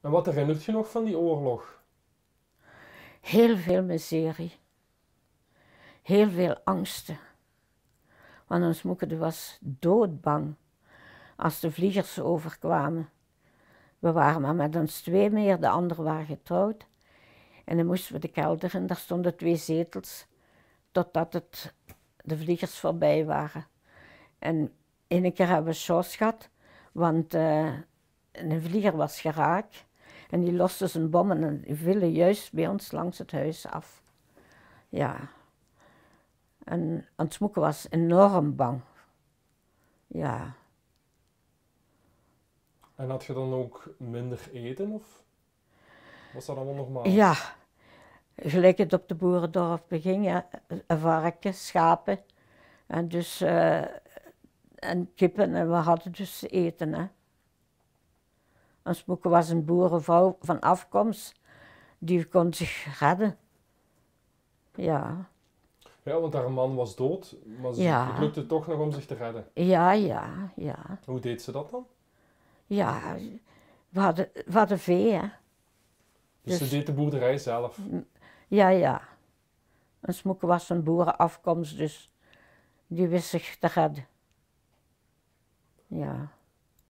En wat herinnert je nog van die oorlog? Heel veel miserie. Heel veel angsten. Want ons moeke was doodbang als de vliegers overkwamen. We waren maar met ons twee meer, de anderen waren getrouwd. En dan moesten we de kelder in, daar stonden twee zetels, totdat het, de vliegers voorbij waren. En een keer hebben we shows gehad, want eh, een vlieger was geraakt. En die loste dus zijn bommen en die vielen juist bij ons langs het huis af. Ja. En Antsmoeken was enorm bang. Ja. En had je dan ook minder eten? Of was dat allemaal nog maar? Ja. Gelijk het op de boerendorp beging, ja, eh, varken, schapen. En dus... Eh, en kippen en we hadden dus eten. Hè. Een smokke was een boerenvrouw van afkomst, die kon zich redden. Ja. Ja, want haar man was dood, maar ze, ja. lukte toch nog om zich te redden. Ja, ja, ja. Hoe deed ze dat dan? Ja, we hadden, we hadden vee, Dus, ze dus- deed de boerderij zelf? Ja, ja. Een smoeke was een boerenafkomst, dus die wist zich te redden. Ja.